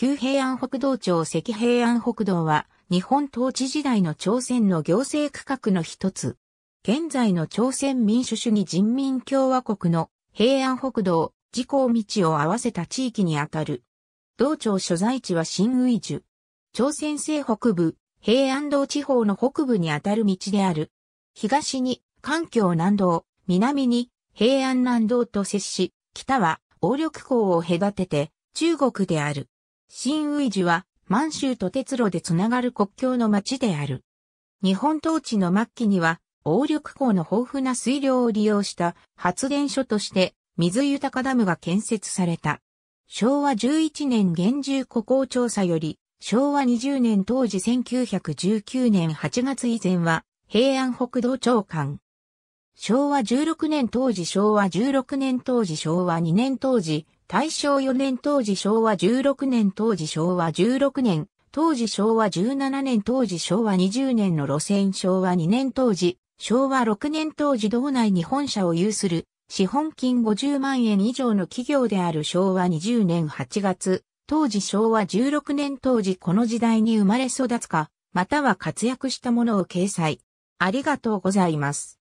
旧平安北道庁赤平安北道は、日本統治時代の朝鮮の行政区画の一つ。現在の朝鮮民主主義人民共和国の平安北道、自公道を合わせた地域にあたる。道庁所在地は新宇樹。朝鮮西北部、平安道地方の北部にあたる道である。東に、環境南道、南に、平安南道と接し、北は、王力港を隔てて、中国である。新ウイジは満州と鉄路でつながる国境の町である。日本統治の末期には、王緑港の豊富な水量を利用した発電所として水豊かダムが建設された。昭和11年現住古港調査より、昭和20年当時1919年8月以前は、平安北道長官。昭和16年当時昭和16年当時昭和2年当時、大正4年当時昭和16年当時昭和16年、当時昭和17年当時昭和20年の路線昭和2年当時、昭和6年当時道内に本社を有する資本金50万円以上の企業である昭和20年8月、当時昭和16年当時この時代に生まれ育つか、または活躍したものを掲載。ありがとうございます。